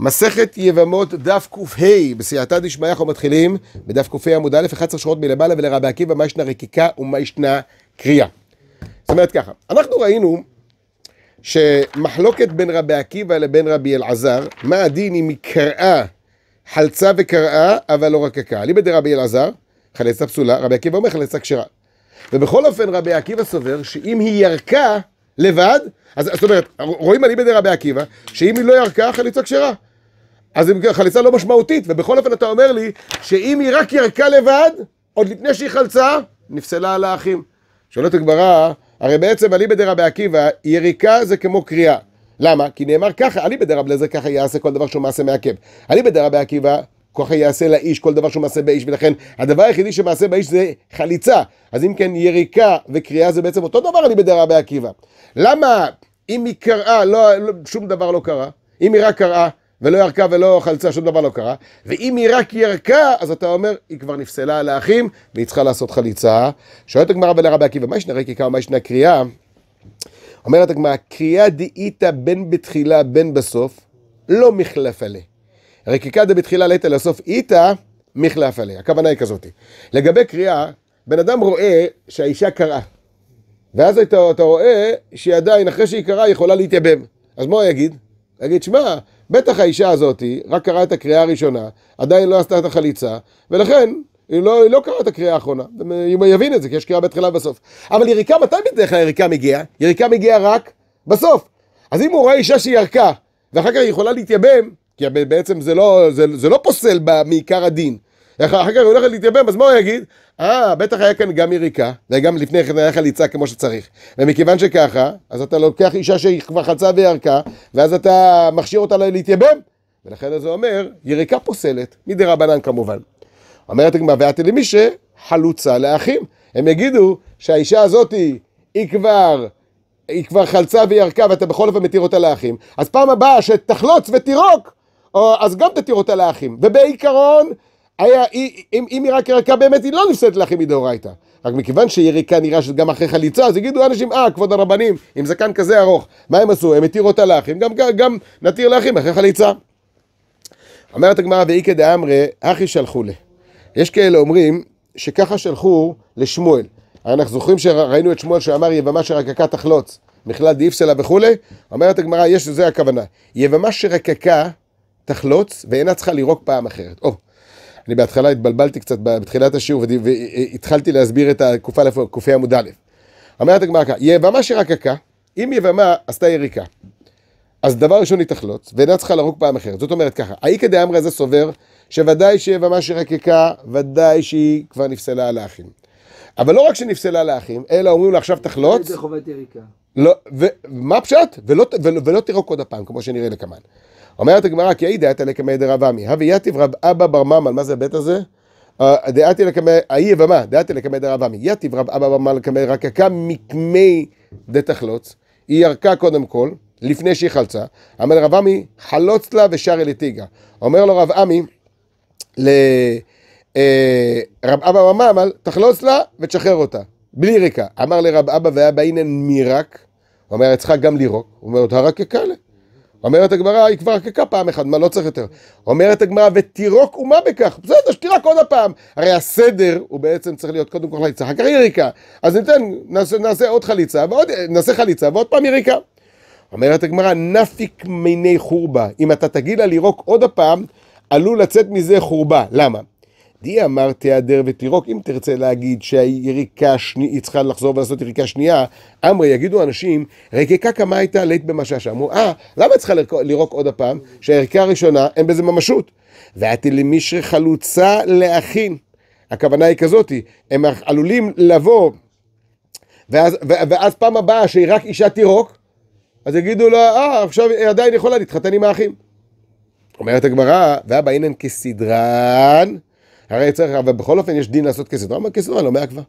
מסכת יבמות דף קה, בסייעתא דשמיא אנחנו מתחילים בדף קה עמוד א', 11 שעות מלמעלה ולרבי עקיבא מה ישנה רקיקה ומה ישנה קריאה. זאת אומרת ככה, אנחנו ראינו שמחלוקת בין רבי עקיבא לבין רבי אלעזר, מה הדין אם היא קראה, חלצה וקראה, אבל לא רקקה. ליבא דרבי אלעזר, חלצה פסולה, רבי עקיבא אומר חלצה כשרה. ובכל אופן רבי עקיבא סובר שאם היא ירקה לבד, אז זאת אומרת, רואים על ליבא רבי עקיבא, שאם היא לא ירקה, חליצה כשרה. אז חליצה לא משמעותית, ובכל אופן אתה אומר לי שאם היא רק ירקה לבד, עוד לפני שהיא חלצה, נפסלה על האחים. שואלת הגמרא, הרי בעצם אליבא דרבי עקיבא, יריקה זה כמו קריאה. למה? כי נאמר ככה, אליבא דרבי אליעזר ככה יעשה כל דבר שהוא מעשה מעכב. אליבא דרבי עקיבא, ככה יעשה לאיש כל דבר שהוא מעשה באיש, ולכן הדבר היחידי שמעשה באיש זה חליצה. אז אם כן, יריקה וקריאה זה בעצם אותו דבר אליבא דרבי עקיבא. למה אם היא קראה, לא, לא, שום דבר לא קרה? אם היא רק קראה, ולא ירקה ולא חלצה, שום דבר לא קרה. ואם היא רק ירקה, אז אתה אומר, היא כבר נפסלה על האחים, והיא צריכה לעשות חליצה. שואלת הגמרא ולרבי עקיבא, מה ישנה רקיקה ומה ישנה קריאה? אומרת הגמרא, קריאה דאיתא בין בתחילה בין בסוף, לא מחלף עליה. רקיקה דבתחילה ליתא לסוף איתא, מחלף עליה. הכוונה היא כזאת. לגבי קריאה, בן אדם רואה שהאישה קראה. ואז אתה, אתה רואה שהיא עדיין, אחרי שהיא קראה, יכולה להתייבם. אז מה הוא יגיד? יגיד, שמע, בטח האישה הזאתי רק קראה את הקריאה הראשונה, עדיין לא עשתה את החליצה, ולכן היא לא, היא לא קראה את הקריאה האחרונה. היא יבין את זה, כי יש קריאה בתחילה ובסוף. אבל יריקה, מתי בדרך כלל יריקה מגיעה? יריקה מגיעה רק בסוף. אז אם הוא רואה אישה שהיא ירקה, ואחר כך היא יכולה להתייבם, כי בעצם זה לא, זה, זה לא פוסל בה, מעיקר הדין. אחר כך הוא הולך להתייבם, אז מה הוא יגיד? אה, בטח היה כאן גם יריקה, וגם לפני כן היה חליצה כמו שצריך. ומכיוון שככה, אז אתה לוקח אישה שהיא כבר חלצה וירקה, ואז אתה מכשיר אותה להתייבם. ולכן זה אומר, יריקה פוסלת, מדי רבנן כמובן. אומרת הגמרא, ואת למישה חלוצה לאחים. הם יגידו שהאישה הזאת היא, היא כבר, היא כבר חלצה וירקה, ואתה בכל אופן מתיר אותה לאחים. אז פעם הבאה שתחלוץ ותירוק, או, אז גם תתיר אותה לאחים. ובעיקרון, היה, היא, אם, אם היא רק ירקה באמת, היא לא נפסדת לאחים מדאורייתא. רק מכיוון שהיא יריקה נראה שגם אחרי חליצה, אז יגידו אנשים, אה, כבוד הרבנים, עם זקן כזה ארוך, מה הם עשו? הם התירו אותה לאחים, גם, גם, גם נתיר לאחים אחרי חליצה. אומרת הגמרא, ואי כדאמרי, אחי שלחו לה. יש כאלה אומרים שככה שלחו לשמואל. אנחנו זוכרים שראינו את שמואל שאמר יבמה שרקקה תחלוץ, מכלל דאיפסלה וכולי, אומרת הגמרא, יש לזה הכוונה. יבמה שרקקה תחלוץ ואינה צריכה לירוק פעם אחרת. או, אני בהתחלה התבלבלתי קצת בתחילת השיעור והתחלתי להסביר את הקופה לקופי עמוד א'. אומרת הגמרא ככה, יבמה שרקקה, אם יבמה עשתה יריקה, אז דבר ראשון היא תחלוץ, ואינה צריכה לרוק פעם אחרת. זאת אומרת ככה, האיכא דאמרי הזה סובר, שוודאי שיבמה שרקקה, ודאי שהיא כבר נפסלה על האחים. אבל לא רק שנפסלה על האחים, אלא אומרים לה עכשיו תחלוץ. זה חובת יריקה. לא, ומה פשט? ולא, ולא, ולא ולא תירוק עוד הפעם, כמו שנראה לקמאן. אומרת הגמרא, כי אי דעתא לקמא דרב עמי, הווה יתיב רב אבא בר ממל, מה זה הבית הזה? אה, דעתי לקמא, אי יבמה, דעתי לקמא דרב עמי, יתיב רב אבא בר ממל לקמא רקקה מקמי דתחלוץ, היא ירקה קודם כל, לפני שהיא חלצה, אמר רב עמי, חלוץ לה ושרי לתיגה. אומר לו רב עמי, לרב אה, אבא בר ממל, תחלוץ לה ותשחרר אותה, בלי ריקה. אמר לרב אבא ואבא הנה מירק, הוא אומר, צריכה גם לירוק, הוא אומר, אותה רקקה לה. אומרת הגמרא, היא כבר רקקה פעם אחת, מה לא צריך יותר. אומרת הגמרא, ותירוק אומה בכך? בסדר, שתירק עוד הפעם. הרי הסדר הוא בעצם צריך להיות קודם כל חליצה, אחר כך יריקה. אז ניתן, נעשה, נעשה עוד חליצה, ועוד, נעשה חליצה ועוד פעם יריקה. אומרת הגמרא, נפיק מיני חורבה. אם אתה תגיד לה לירוק עוד הפעם, עלול לצאת מזה חורבה. למה? די אמר תיעדר ותירוק, אם תרצה להגיד שהיריקה השנייה, היא צריכה לחזור ולעשות יריקה שנייה, אמרי, יגידו אנשים, ריקקה כמה הייתה לית במשש, אמרו, אה, למה צריכה לירוק עוד הפעם? שהיריקה הראשונה, אין בזה ממשות. ואתי למישרי חלוצה להכין. הכוונה היא כזאתי, הם עלולים לבוא, ואז, ואז פעם הבאה שהיא רק אישה תירוק, אז יגידו לה, אה, עכשיו היא עדיין יכולה להתחתן עם האחים. אומרת הגמרא, ואבא אינן כסדרן. הרי צריך, אבל בכל אופן יש דין לעשות כסדרה, אמר כסדרה לא מעכבה.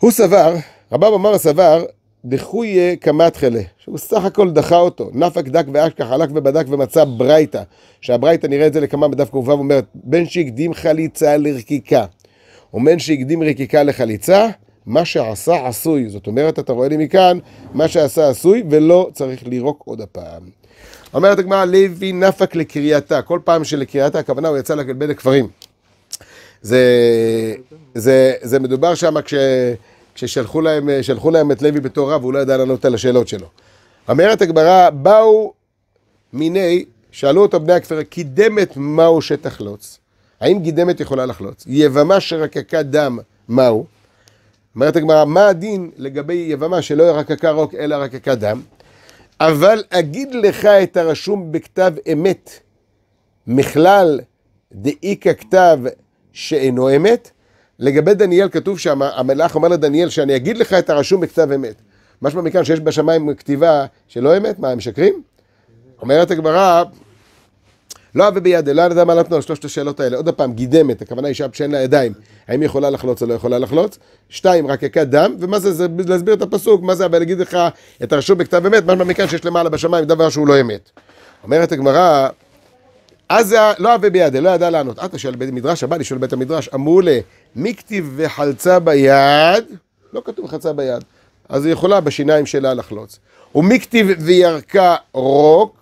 הוא סבר, רבב אמר סבר, דחויה קמתחלה, שהוא סך הכל דחה אותו, נפק דק ואשכח, הלך ובדק ומצא ברייתא, שהברייתא נראה את זה לכמה בדף ק"ו, אומרת, בין שהקדים חליצה לרקיקה, ובין שהקדים רקיקה לחליצה, מה שעשה עשוי. זאת אומרת, אתה רואה לי מכאן, מה שעשה עשוי, ולא צריך לירוק עוד הפעם. אומרת הגמרא, לוי נפק לקרייתה, כל פעם שלקרייתה, הכוונה הוא יצא לבין הכפרים. זה, זה, זה מדובר שם כש, כששלחו להם, להם את לוי בתור רב, הוא לא ידע לענות על השאלות שלו. אומרת הגמרא, באו מיני, שאלו אותו בני הכפר, קידמת מהו שתחלוץ? האם גידמת יכולה לחלוץ? יבמה שרקקה דם, מהו? אומרת הגמרא, מה הדין לגבי יבמה שלא ירקקה רוק אלא רקקה דם? אבל אגיד לך את הרשום בכתב אמת, מכלל דאיכא כתב שאינו אמת. לגבי דניאל כתוב שהמלאך אומר לדניאל שאני אגיד לך את הרשום בכתב אמת. משמע מכאן שיש בשמיים כתיבה שלא אמת, מה הם משקרים? אומרת הגמרא, לא אבי ביד, לא ידע מה להתנות, שלושת השאלות האלה. עוד פעם, גידמת, הכוונה אישה שאין לה ידיים. האם היא יכולה לחלוץ או לא יכולה לחלוץ? שתיים, רק יקד דם, ומה זה, זה להסביר את הפסוק, מה זה, אבל להגיד לך את הרשום בכתב אמת, משמע מכאן שיש למעלה בשמיים דבר שהוא לא אמת. אומרת הגמרא, אז לא הווה בידי, לא ידע לענות. אתה שואל בית המדרש, הבא אני שואל בית המדרש, אמרו ל... מי כתיב וחלצה ביד? לא כתוב חלצה ביד. אז היא יכולה בשיניים שלה לחלוץ. ומי כתיב וירקה רוק?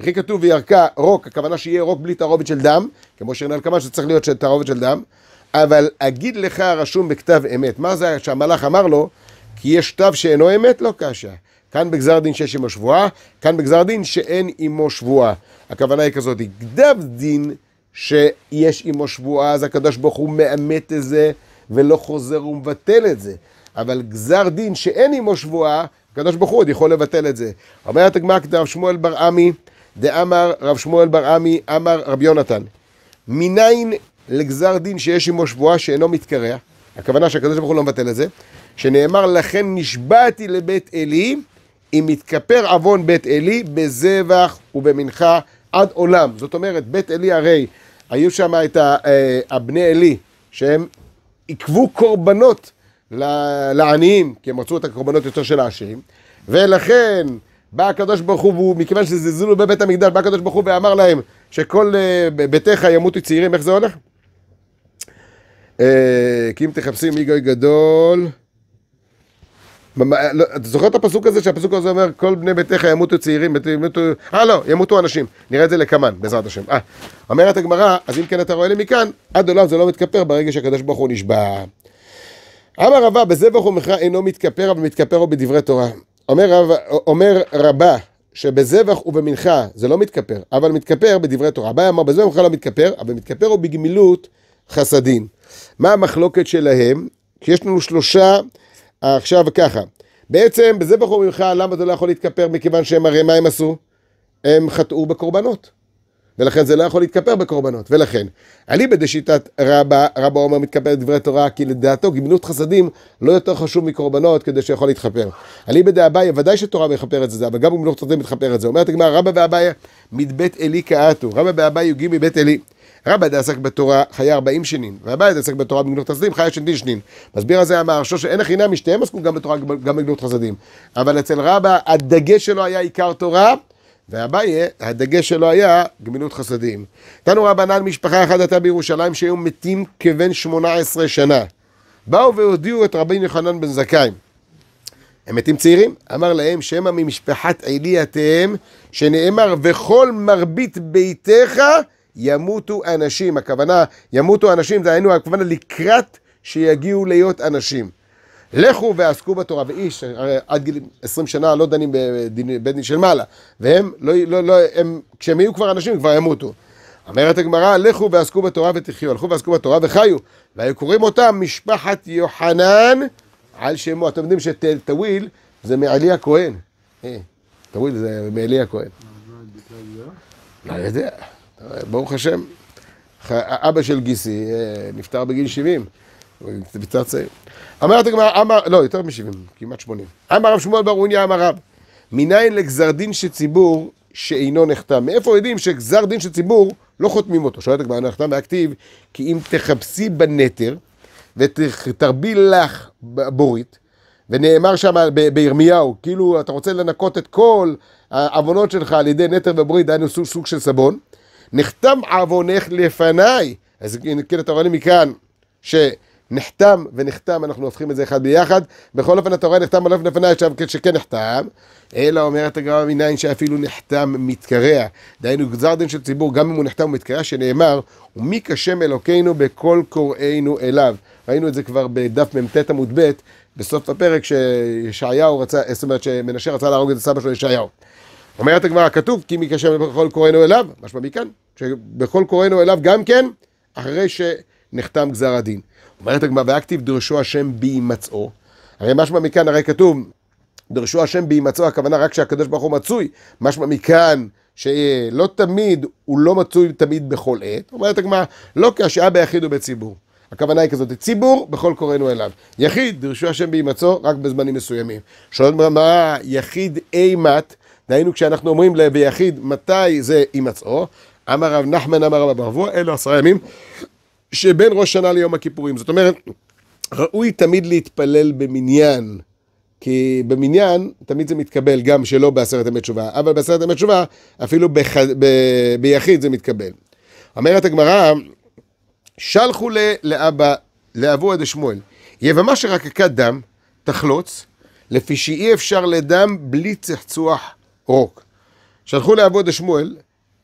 הכי כתוב וירקה רוק, הכוונה שיהיה רוק בלי תערובת של דם, כמו שנראה כמה שצריך להיות תערובת של דם. אבל אגיד לך רשום בכתב אמת, מה זה שהמלאך אמר לו? כי יש תו שאינו אמת? לא קשה. כאן בגזר דין שיש עמו שבועה, כאן בגזר דין שאין עמו שבועה. הכוונה היא כזאת, גדב דין שיש עמו שבועה, אז הקדוש ברוך הוא מאמת את זה ולא חוזר ומבטל את זה. אבל גזר דין שאין עמו שבועה, הקדוש ברוך הוא עוד יכול לבטל את זה. אומרת הגמרא כדרב שמואל בר עמי, דאמר רב שמואל בר עמי, אמר רב יונתן. מניין לגזר דין שיש עמו שבועה שאינו מתקרע, הכוונה שהקדוש ברוך הוא לא מבטל את זה, שנאמר לכן נשבעתי לבית אלי אם מתכפר עוון בית עלי בזבח ובמנחה עד עולם. זאת אומרת, בית עלי הרי, היו שם את אה, הבני עלי, שהם עיכבו קורבנות לעניים, כי הם רצו את הקורבנות יותר של העשירים, ולכן בא הקדוש ברוך הוא, מכיוון שזלזלו בבית המקדש, בא הקדוש ברוך הוא ואמר להם שכל אה, ביתך ימותו צעירים, איך זה הולך? אה, כי אם תחפשים מי גוי גדול... אה, לא, אתה זוכר את הפסוק הזה, שהפסוק הזה אומר, כל בני ביתך ימותו צעירים, ימותו... אה, לא, ימותו אנשים. נראה את זה לקמן, בעזרת השם. אה, אומרת הגמרא, אז אם כן אתה רואה לי מכאן, עד עולם זה לא מתכפר ברגע שהקדוש ברוך הוא נשבע. אמר רבה, בזבח ומכרה אינו מתכפר, אבל מתכפר הוא בדברי תורה. אומר, רב, אומר רבה, שבזבח ובמנחה זה לא מתכפר, אבל מתכפר בדברי תורה. הבעיה אמר בזבח ובמנחה לא מתכפר, אבל מתכפר הוא בגמילות חסדים. מה המחלוקת שלהם? כי יש לנו שלושה עכשיו ככה, בעצם בזה בחור ממך, למה זה לא יכול להתכפר? מכיוון שהם הרי מה הם עשו? הם חטאו בקורבנות. ולכן זה לא יכול להתכפר בקורבנות. ולכן, אליבא דשיטת רבא, רבא עומר מתכפר דברי תורה, כי לדעתו גמילות חסדים לא יותר חשוב מקורבנות כדי שיכול להתכפר. אליבא דאביה, ודאי שתורה מכפרת את זה, אבל גם גמילות חסדים מתכפר את זה. אומרת הגמרא, רבא ואביה מבית עלי קאתו, רבא ואביה יוגים מבית עלי. רבא דעסק בתורה חיה ארבעים שנים, והבית דעסק בתורה בגנות חסדים חיה שנתי שנים. מסביר על זה המהרשו שאין הכי נמי שתיהם עסקו גם בתורה גם בגנות חסדים. אבל אצל רבא הדגש שלו היה עיקר תורה, ואביי, הדגש שלו היה גמילות חסדים. נתנו רבנן משפחה אחת עתה בירושלים שהיו מתים כבן 18 שנה. באו והודיעו את רבי יוחנן בן זכאי. הם מתים צעירים? אמר להם, שמא ממשפחת עלי אתם, שנאמר, וכל מרבית ביתך ימותו אנשים, הכוונה, ימותו אנשים, זה היינו הכוונה לקראת שיגיעו להיות אנשים. לכו ועסקו בתורה, ואיש, הרי עד גיל 20 שנה לא דנים בבית דין של מעלה, והם, לא, לא, לא, הם, כשהם יהיו כבר אנשים, כבר ימותו. אומרת הגמרא, לכו ועסקו בתורה ותחיו, הלכו ועסקו בתורה וחיו, והיו קוראים אותם משפחת יוחנן על שמו. אתם יודעים שטוויל זה מעלי הכהן. אה, טוויל זה מעלי הכהן. לא? לא יודע. ברוך השם, אבא של גיסי אה, נפטר בגיל 70, בצד צעיר. אמרת הגמרא, אמר, לא, יותר מ-70, כמעט 80. אמר רב שמואל בר אוניה אמר רב, מניין לגזר דין של ציבור שאינו נחתם? מאיפה יודעים שגזר דין של ציבור לא חותמים אותו? שואלת הגמרא, נחתם מהכתיב, כי אם תחפשי בנטר ותרבי לך בורית, ונאמר שם בירמיהו, כאילו אתה רוצה לנקות את כל העוונות שלך על ידי נטר וברית, דהיינו סוג של סבון, נחתם עוונך לפניי. אז כן, אתה רואה לי מכאן שנחתם ונחתם, אנחנו הופכים את זה אחד ביחד. בכל אופן, אתה רואה נחתם עליו לפניי עכשיו, שכן נחתם. אלא אומרת הגמרא מניין שאפילו נחתם מתקרע. דהיינו, גזר דין של ציבור, גם אם הוא נחתם ומתקרע, שנאמר, ומי כשם אלוקינו בכל קוראינו אליו. ראינו את זה כבר בדף מ"ט עמוד ב', בסוף הפרק, שישעיהו רצה, זאת אומרת, שמנשה רצה להרוג את הסבא שלו ישעיהו. אומרת הגמרא, כתוב, כי מקשר בכל קוראינו אליו, משמע מכאן, שבכל קוראינו אליו גם כן, אחרי שנחתם גזר הדין. אומרת הגמרא, ואקטיב דרשו השם בהימצאו. הרי משמע מכאן, הרי כתוב, דרשו השם בהימצאו, הכוונה רק שהקדוש ברוך הוא מצוי, משמע מכאן שלא תמיד, הוא לא מצוי תמיד בכל עת. אומרת הגמרא, לא כהשעה ביחיד ובציבור. הכוונה היא כזאת, ציבור בכל קוראינו אליו. יחיד, דרשו השם בהימצאו, רק בזמנים מסוימים. שואלת מה, יחיד אימת, דהיינו כשאנחנו אומרים ביחיד מתי זה הימצאו, אמר רב נחמן אמר רב ברבוע, אלו עשרה ימים שבין ראש שנה ליום הכיפורים. זאת אומרת, ראוי תמיד להתפלל במניין. כי במניין תמיד זה מתקבל, גם שלא בעשרת ימי תשובה, אבל בעשרת ימי תשובה אפילו בח... ב... ביחיד זה מתקבל. אומרת הגמרא, שלחו ל... לאבא, לאבוה דשמואל, יבמה שרקקה דם, תחלוץ, לפי שאי אפשר לדם בלי צחצוח רוק. שלחו לעבוד השמואל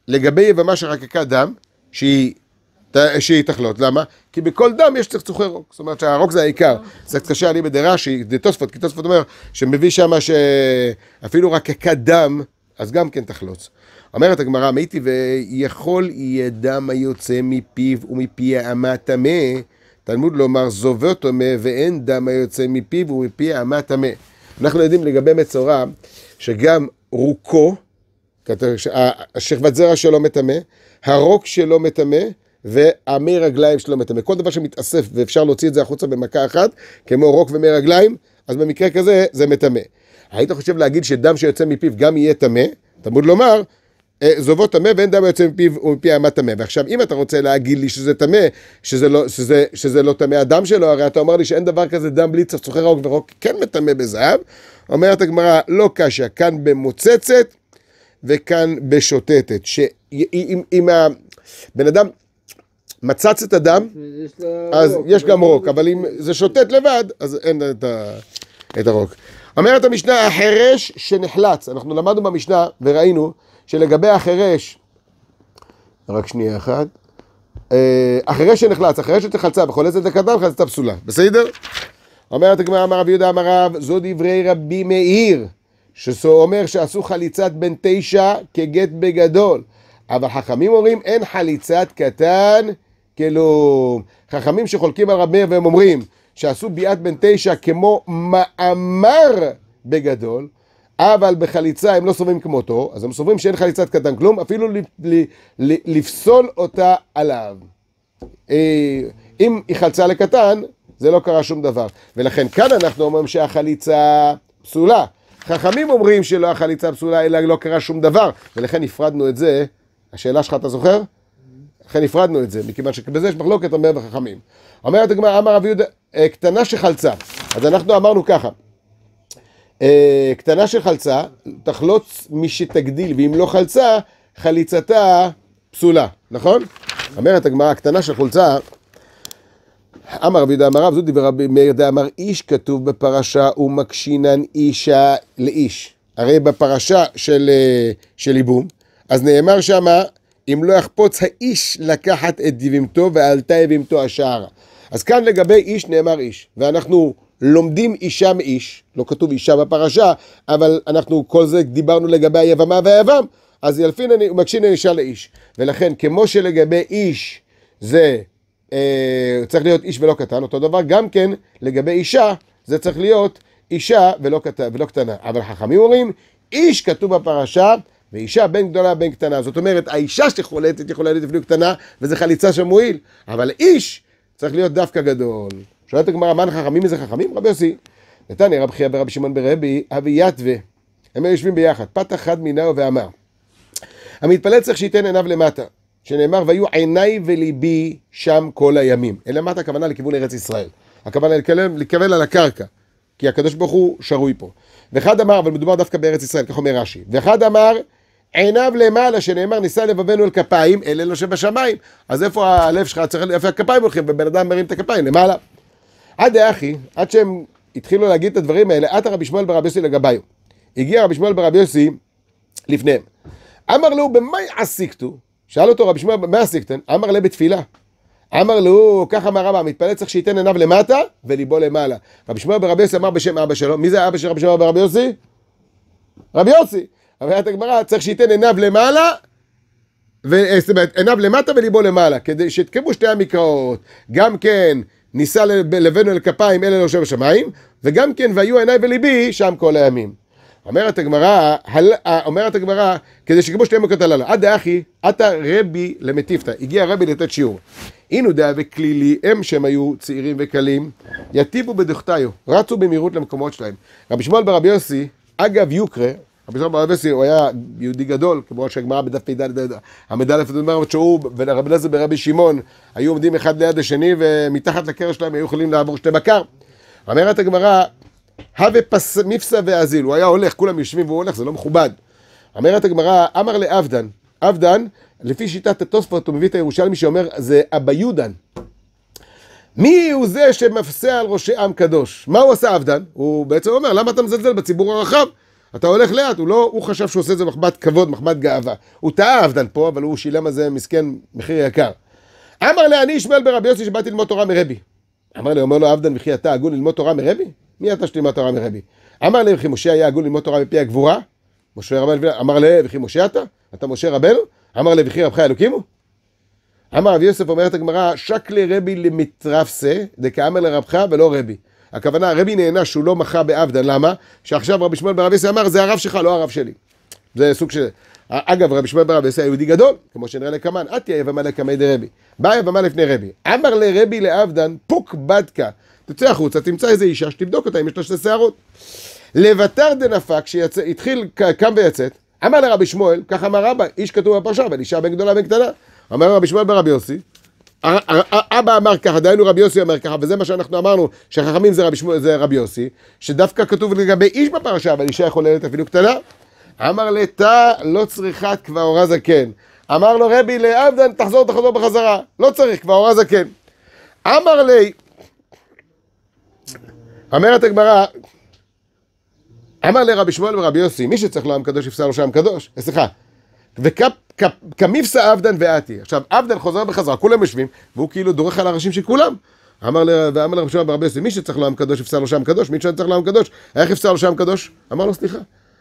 לגבי יבמה שרקקה דם, שהיא, שהיא תחלות. למה? כי בכל דם יש צחצוחי רוק. זאת אומרת שהרוק זה העיקר. זה קצת קשה, אני בדרש"י, תוספות, כי תוספות אומר, שמביא שמה שאפילו רקקת דם, אז גם כן תחלוץ. אומרת הגמרא, מייתי ויכול יהיה דם היוצא מפיו ומפי האמה טמא, תלמוד לומר זובה טמא ואין דם היוצא מפיו ומפי האמה טמא. אנחנו יודעים לגבי מצורע, שגם רוקו, השכבת זרע שלו מטמא, הרוק שלו מטמא, והמי רגליים שלו מטמא. כל דבר שמתאסף ואפשר להוציא את זה החוצה במכה אחת, כמו רוק ומי רגליים, אז במקרה כזה זה מטמא. היית חושב להגיד שדם שיוצא מפיו גם יהיה טמא? תמוד לומר אה, זובו טמא ואין דם יוצא מפיו ומפי האמה טמא. ועכשיו, אם אתה רוצה להגיד לי שזה טמא, שזה לא, לא טמא לא הדם שלו, הרי אתה אומר לי שאין דבר כזה דם בלי צפצוחי רוק ורוק כן מטמא בזהב. אומרת הגמרא, לא קשה, כאן במוצצת וכאן בשוטטת. שאם הבן אדם מצץ את הדם, אז רוק, יש גם לא רוק, אבל אם זה שוטט לבד, אז אין את, ה, את הרוק. אומרת המשנה, החרש שנחלץ, אנחנו למדנו במשנה וראינו שלגבי החירש, רק שנייה אחת, אה, החירש שנחלץ, החירש שתחלצה בכל וחולצת לקטן, חלצתה פסולה, בסדר? אומרת הגמרא, אמר רבי יהודה, אמר רב, זו דברי רבי מאיר, שאומר שעשו חליצת בן תשע כגט בגדול, אבל חכמים אומרים אין חליצת קטן כאילו, חכמים שחולקים על רבי מאיר והם אומרים שעשו ביאת בן תשע כמו מאמר בגדול, אבל בחליצה הם לא סוברים כמותו, אז הם סוברים שאין חליצת קטן כלום, אפילו ל, ל, ל, לפסול אותה עליו. אה, אם היא חלצה לקטן, זה לא קרה שום דבר. ולכן כאן אנחנו אומרים שהחליצה פסולה. חכמים אומרים שלא החליצה פסולה, אלא לא קרה שום דבר, ולכן הפרדנו את זה. השאלה שלך, אתה זוכר? לכן הפרדנו את זה, מכיוון שבזה יש מחלוקת אומר בחכמים. אומרת הגמרא, אמר רבי יהודה, אה, קטנה שחלצה. אז אנחנו אמרנו ככה. אה, קטנה שחלצה, תחלוץ שתגדיל, ואם לא חלצה, חליצתה פסולה, נכון? אומרת הגמרא, הקטנה של חולצה, אמר רבי דאמר רב, זו דבר רבי מאיר דאמר איש, כתוב בפרשה ומקשינן אישה לאיש. הרי בפרשה של, אה, של ייבום, אז נאמר שמה, אם לא יחפוץ האיש לקחת את דבימתו ועלתה יבימתו השערה. אז כאן לגבי איש נאמר איש, ואנחנו לומדים אישה מאיש, לא כתוב אישה בפרשה, אבל אנחנו כל זה דיברנו לגבי היבמה והיבם, אז ילפין אני, מקשין אישה לאיש. ולכן כמו שלגבי איש זה אה, צריך להיות איש ולא קטן, אותו דבר גם כן לגבי אישה זה צריך להיות אישה ולא, קט... ולא קטנה. אבל חכמים אומרים איש כתוב בפרשה ואישה בין גדולה בין קטנה. זאת אומרת האישה שחולטת יכולה להיות אפילו קטנה וזה חליצה שמועיל, אבל איש צריך להיות דווקא גדול. שואלת הגמרא, מה חכמים איזה חכמים? רבי יוסי. נתניה רב חייא ברבי שמעון ברבי, אבי יתווה. הם היו יושבים ביחד. פתח חד מינו ואמר, המתפלל צריך שייתן עיניו למטה, שנאמר, והיו עיניי וליבי שם כל הימים. אל למטה הכוונה לכיוון ארץ ישראל. הכוונה לקבל על הקרקע, כי הקדוש ברוך הוא שרוי פה. ואחד אמר, אבל מדובר דווקא בארץ ישראל, כך אומר רש"י. ואחד אמר, עיניו למעלה, שנאמר, נישא לבבנו אל כפיים, אל אלו לא שבשמיים. אז איפה הלב שלך צריך, איפה הכפיים הולכים? ובן אדם מרים את הכפיים למעלה. עד דאחי, עד שהם התחילו להגיד את הדברים האלה, עתה רבי שמואל ברבי יוסי לגביו. הגיע רבי שמואל ברבי יוסי לפניהם. אמר לו, במאי עסיקתו? שאל אותו רבי שמואל, מה עסיקתן? אמר לה בתפילה. אמר לו, ככה אמר רבא, המתפלל צריך שייתן עיניו למטה וליבו למעלה. רבי שמואל ברבי יוסי אמר בשם אבא שלו, מי זה אבא של רבי שמואל ברבי יוסי? רבי יוסי. אומרת הגמרא, צריך שייתן עיניו למעלה, זאת אומרת, עיניו למטה וליבו למעלה, כדי שיתקבו שתי המקראות. גם כן, נישא לבנו אל כפיים, אלה לא שמיים, וגם כן, והיו עיניי וליבי שם כל הימים. אומרת הגמרא, הל... אה, אומרת הגמרא, כדי שכמו שתהיה מוקד הללו, עד דאחי, עתה רבי למטיפתא, הגיע רבי לתת שיעור. אינו דא וכלילי, הם שהם היו צעירים וקלים, יטיבו בדוכתיו, רצו במהירות למקומות שלהם. רבי שמואל ברבי יוסי, אגב יוקרא, רבי שמעון בר ברבסי, הוא היה יהודי גדול, כמו שהגמרא בדף פ"ד, עמד א' אומרת שהוא ורבי אלעזר ברבי שמעון היו עומדים אחד ליד השני, ומתחת לקרש שלהם היו יכולים לעבור שתי בקר. אומרת הגמרא, הווה פס... מפסה ואזיל, הוא היה הולך, כולם יושבים והוא הולך, זה לא מכובד. אומרת הגמרא, אמר לאבדן, אבדן, לפי שיטת התוספות, הוא מביא את הירושלמי שאומר, זה אביודן. מי הוא זה שמפסה על ראשי עם קדוש? מה הוא עשה אבדן? הוא בעצם אומר, למה אתה מזלזל בציבור הרחב? אתה הולך לאט, הוא לא, הוא חשב שהוא עושה את זה מחמת כבוד, מחמת גאווה. הוא טעה אבדן פה, אבל הוא שילם על זה מסכן מחיר יקר. אמר לה, אני ישמעאל ברבי יוסי שבאתי ללמוד תורה מרבי. אמר לה, אומר לו אבדן, וכי אתה הגון ללמוד תורה מרבי? מי אתה שתלמד תורה מרבי? אמר לה, וכי משה היה הגון ללמוד תורה מפי הגבורה? משה רבנו, אמר לה, וכי משה אתה? אתה משה רבנו? אמר לה, וכי רבך אלוקים הוא? אמר רב יוסף, אומרת הגמרא, שקלי רבי למטרפסה, דקאמר לרבך ולא רבי. הכוונה, רבי נהנה שהוא לא מחה בעבדן, למה? שעכשיו רבי שמואל ברב יסי אמר, זה הרב שלך, לא הרב שלי. זה סוג של... אגב, רבי שמואל ברב יסי היה יהודי גדול, כמו שנראה לקמן, אתי יבמה לקמי דרבי. בא יבמה לפני רבי. אמר לרבי לעבדן, פוק בדקה. תצא החוצה, תמצא איזה אישה שתבדוק אותה אם יש לה שתי שערות. לבטר דנפק, שהתחיל, קם ויצאת, אמר לרבי שמואל, כך אמר רבא, איש כתוב בפרשה, אבל אישה בן גדולה בן קטנה. אמר רבי שמואל ברבי יוסי, אבא אמר ככה, דהיינו רבי יוסי אומר ככה, וזה מה שאנחנו אמרנו, שחכמים זה רבי, שמו, זה רבי יוסי, שדווקא כתוב לגבי איש בפרשה, אבל אישה יכוללת אפילו קטנה. אמר לטא לא צריכה כבהורה זקן. אמר לו רבי לעבדן תחזור תחזור בחזרה, לא צריך כבהורה זקן. אמר לי, אומרת הגמרא, אמר לרבי שמואל ורבי יוסי, מי שצריך לעם קדוש יפסל לו שם קדוש, אה, סליחה, וכמיפסא אבדן ואתי. עכשיו, אבדן חוזר בחזרה, כולם יושבים, והוא כאילו דורך על הראשים של כולם. אמר ואמר לרב שמעון בר יוסי, מי שצריך לעם קדוש, יפסל לו שם קדוש, מי שצריך לעם קדוש, איך יפסל לו שם קדוש? אמר לו, סליחה.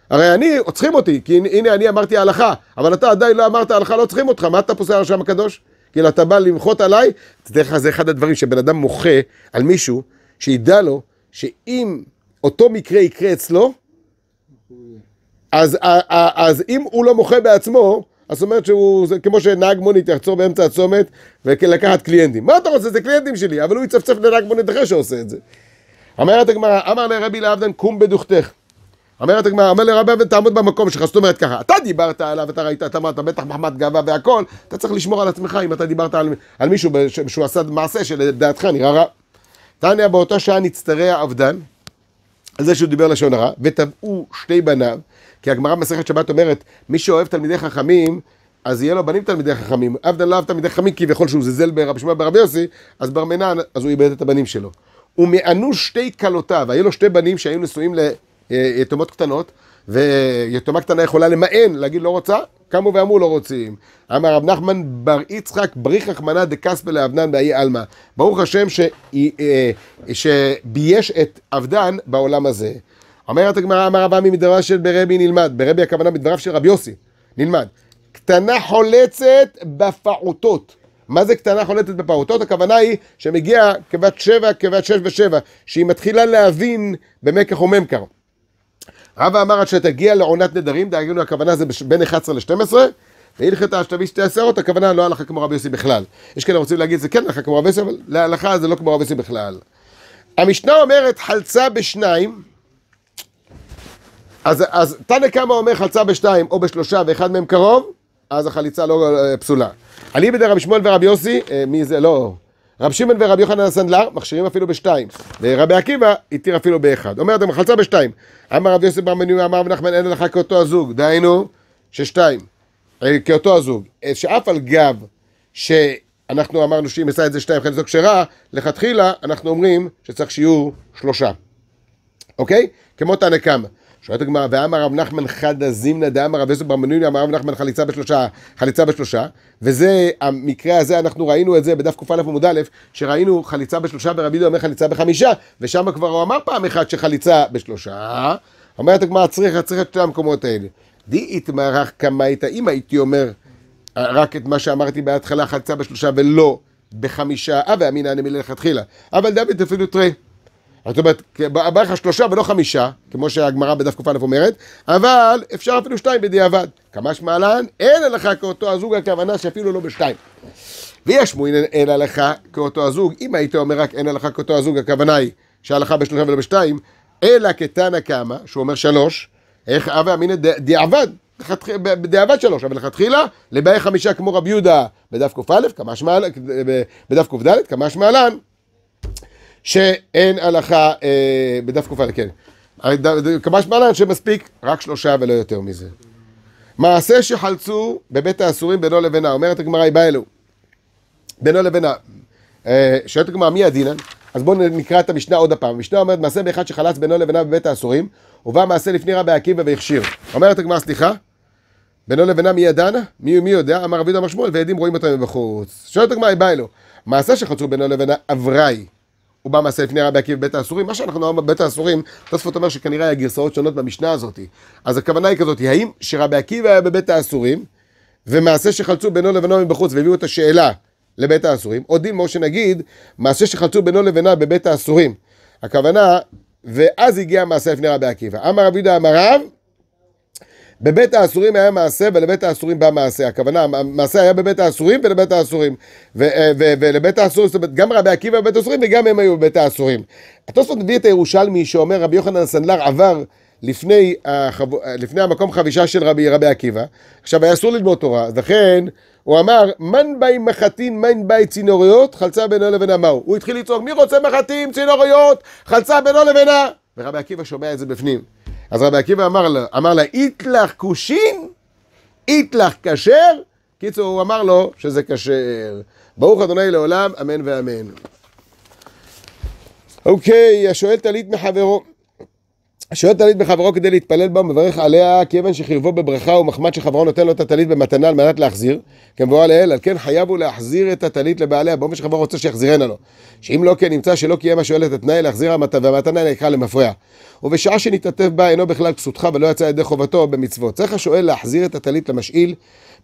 הרי אני, עוצרים אותי, כי הנה אני אמרתי הלכה, אבל אתה עדיין לא אמרת הלכה, לא צריכים אותך, מה אתה פוסל על שם הקדוש? כאילו, אתה בא למחות עליי? דרך אגב, זה אחד הדברים שבן אדם מוחה על מישהו, שידע לו שאם אותו מקרה יקרה אצלו, אז, אה, אה, אז אם הוא לא מוחה בעצמו, אז זאת אומרת שהוא, זה כמו שנהג מונית יחצור באמצע הצומת ולקחת קליינטים. מה אתה רוצה? זה קליינטים שלי, אבל הוא יצפצף לנהג מונית אחר שעושה את זה. אומרת הגמרא, אמר לרבי לאבדן, קום בדוכתך. אומרת הגמרא, אומר לרבי אבדן, תעמוד במקום שלך, זאת אומרת ככה, אתה דיברת עליו, אתה ראית, אתה אמרת, בטח מחמת גאווה והכל, אתה צריך לשמור על עצמך אם אתה דיברת על, על מישהו שהוא עשה מעשה שלדעתך נראה רע. תניא, באותה שעה נצטרע אבדן, על זה שהוא דיבר לשון הרע, וטבעו שתי בניו, כי הגמרא במסכת שבת אומרת, מי שאוהב תלמידי חכמים, אז יהיה לו בנים תלמידי חכמים. עבדן לא אהב תלמידי חכמים כי בכל שהוא זלזל ברבי שמעון ברבי יוסי, אז בר מנן, אז הוא איבד את הבנים שלו. ומענו שתי כלותיו, היו לו שתי בנים שהיו נשואים ליתומות אה, אה, קטנות, ויתומה קטנה יכולה למען, להגיד לא רוצה, קמו ואמרו לא רוצים. אמר רב נחמן בר יצחק בריך רחמנא דכספא לאבנן באי עלמא. ברוך השם ש... אה, שבייש את אבדן בעולם הזה. אומרת הגמרא, אמר רבא מדבריו של ברבי נלמד, ברבי הכוונה מדבריו של רבי יוסי, נלמד. קטנה חולצת בפעוטות. מה זה קטנה חולצת בפעוטות? הכוונה היא שמגיעה כבת שבע, כבת שש ושבע, שהיא מתחילה להבין במקח וממכר. רבא אמר עד שתגיע לעונת נדרים, דהיינו הכוונה זה בין 11 ל-12, והלכת שתביא שתי עשרות, הכוונה לא הלכה כמו רבי יוסי בכלל. יש כאלה רוצים להגיד זה כן הלכה כמו רבי יוסי, אבל להלכה זה לא כמו רבי יוסי בכלל. המשנה אומרת חלצה בשניים, אז, אז תנא קמא אומר חלצה בשתיים או בשלושה ואחד מהם קרוב, אז החליצה לא אה, פסולה. אליבא דרבי שמואל ורבי יוסי, אה, מי זה לא... רב שמעון ורבי יוחנן הסנדלר מכשירים אפילו בשתיים, ורבי עקיבא התיר אפילו באחד. אומרת המחלצה בשתיים. אמר רב יוסף בר מנוי, אמר רב נחמן, אין הלכה כאותו הזוג, דהיינו, ששתיים, אה, כאותו הזוג. אה, שאף על גב שאנחנו אמרנו שאם עשה את זה שתיים, חלק זו כשרה, לכתחילה אנחנו אומרים שצריך שיעור שלושה. אוקיי? כמו תענה כמה. שואלת הגמרא, ואמר רב נחמן חדא זימנה דאמר רב יוסף ברמנוני, אמר רב נחמן חליצה בשלושה, חליצה בשלושה, וזה, המקרה הזה, אנחנו ראינו את זה בדף קא עמוד א', שראינו חליצה בשלושה ורבי דו אומר חליצה בחמישה, ושם כבר הוא אמר פעם אחת שחליצה בשלושה, אומרת הגמרא, צריך, צריך את שתי המקומות האלה. די כמה הייתה, אם הייתי אומר רק את מה שאמרתי בהתחלה, חליצה בשלושה ולא בחמישה, אבי אמינא אני מלכתחילה, אבל דוד אפילו תראה. זאת אומרת, בא לך שלושה ולא חמישה, כמו שהגמרא בדף ק"א אומרת, אבל אפשר אפילו שתיים בדיעבד. כמה שמעלן, אין הלכה כאותו הזוג הכוונה שאפילו לא בשתיים. ויש מועין אין הלכה כאותו הזוג, אם היית אומר רק אין הלכה כאותו הזוג, הכוונה היא שההלכה בשלושה ולא בשתיים, אלא כתנא קמא, שהוא אומר שלוש, איך אבי אמינא דיעבד, בדיעבד שלוש, אבל לכתחילה, לבאי חמישה כמו רבי יהודה בדף קא, בדף קד, כמשמע לן, שאין הלכה אה, בדף ק"א, כן. כמשמע להם שמספיק רק שלושה ולא יותר מזה. מעשה שחלצו בבית האסורים בינו לבינה, אומרת הגמרא, היא באה אלו. בינו לבינה. אה, שואלת הגמרא, מי הדינן? אז בואו נקרא את המשנה עוד הפעם. המשנה אומרת, מעשה באחד שחלץ בינו לבינה בבית האסורים, ובא מעשה לפני רבי עקיבא והכשיר. אומרת הגמרא, סליחה, בינו לבינה מי ידענה? מי ומי יודע? אמר רבי דמר שמואל, ועדים רואים אותם מבחוץ. שואלת הגמרא, היא באה אלו. מעשה שחלצו בינו לבינה אבראי. הוא בא מעשה לפני רבי עקיבא בית האסורים. מה שאנחנו אומרים בבית האסורים, תוספות אומר שכנראה היה גרסאות שונות במשנה הזאת. אז הכוונה היא כזאת, האם שרבי עקיבא היה בבית האסורים, ומעשה שחלצו בינו לבינו מבחוץ והביאו את השאלה לבית האסורים, או דימו שנגיד, מעשה שחלצו בינו לבינה בבית האסורים. הכוונה, ואז הגיע המעשה לפני רבי עקיבא. אמר רבי יהודה אמר רב, בבית האסורים היה מעשה ולבית האסורים בא מעשה. הכוונה, המעשה היה בבית האסורים ולבית האסורים. ו- אה, ו- ולבית האסורים, זאת אומרת, גם רבי עקיבא בבית האסורים וגם הם היו בבית האסורים. התוספות מביא את הירושלמי שאומר רבי יוחנן הסנדלר עבר לפני, החב... לפני המקום חבישה של רבי, רבי עקיבא. עכשיו, היה אסור ללמוד תורה, אז לכן הוא אמר, מן באי מחטין, מן באי צינוריות, חלצה בינו לבינה מהו. הוא התחיל לצעוק, מי רוצה מחטים, צינוריות, חלצה בינו לבינה. ורבי עקיבא שומע את זה בפנים. אז רבי עקיבא אמר לה, אמר לה, איתלך קושין, איתלך כשר. קיצור, הוא אמר לו שזה כשר. ברוך אדוני לעולם, אמן ואמן. אוקיי, השואל טלית מחברו. שוהה טלית בחברו כדי להתפלל בה ומברך עליה כאבן שחירבו בברכה ומחמד שחברו נותן לו את הטלית במתנה על מנת להחזיר, כמבואה לאל על כן חייב הוא להחזיר את הטלית לבעליה באופן שחברו רוצה שיחזירנה לו. שאם לא כן נמצא שלא קיים השואל את התנאי להחזיר המתנה והמתנה נקרא למפרע. ובשעה שנתעטף בה אינו בכלל כסותך ולא יצא ידי חובתו במצוות. צריך השואל להחזיר את הטלית למשאיל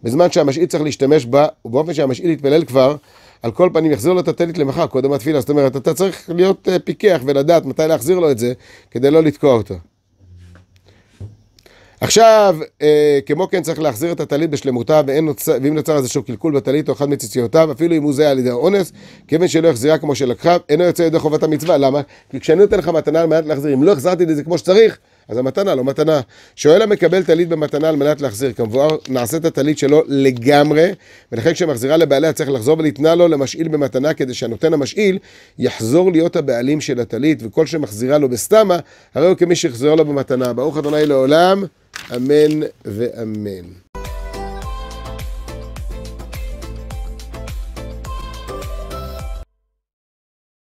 בזמן שהמשאיל צריך להשתמש בה ובאופן שהמשאיל יתפלל כבר על כל פנים יחזיר לו את הטלית למחר, קודם התפילה. זאת אומרת, אתה צריך להיות אה, פיקח ולדעת מתי להחזיר לו את זה, כדי לא לתקוע אותו. עכשיו, אה, כמו כן צריך להחזיר את הטלית בשלמותה, נוצר, ואם נוצר איזשהו קלקול בטלית או אחד מציציותיו, אפילו אם הוא זה על ידי האונס, כיוון שלא החזירה כמו שלקחה, אינו יוצא ידי חובת המצווה. למה? כי כשאני נותן לך מתנה על מנת להחזיר, אם לא החזרתי את זה כמו שצריך, אז המתנה לא מתנה. שואל המקבל טלית במתנה על מנת להחזיר, כמבואר נעשית הטלית שלו לגמרי, ולכן כשמחזירה לבעליה צריך לחזור ולתנה לו למשאיל במתנה, כדי שהנותן המשאיל יחזור להיות הבעלים של הטלית, וכל שמחזירה לו בסתמה, הרי הוא כמי שיחזור לו במתנה. ברוך ה' לעולם, אמן ואמן.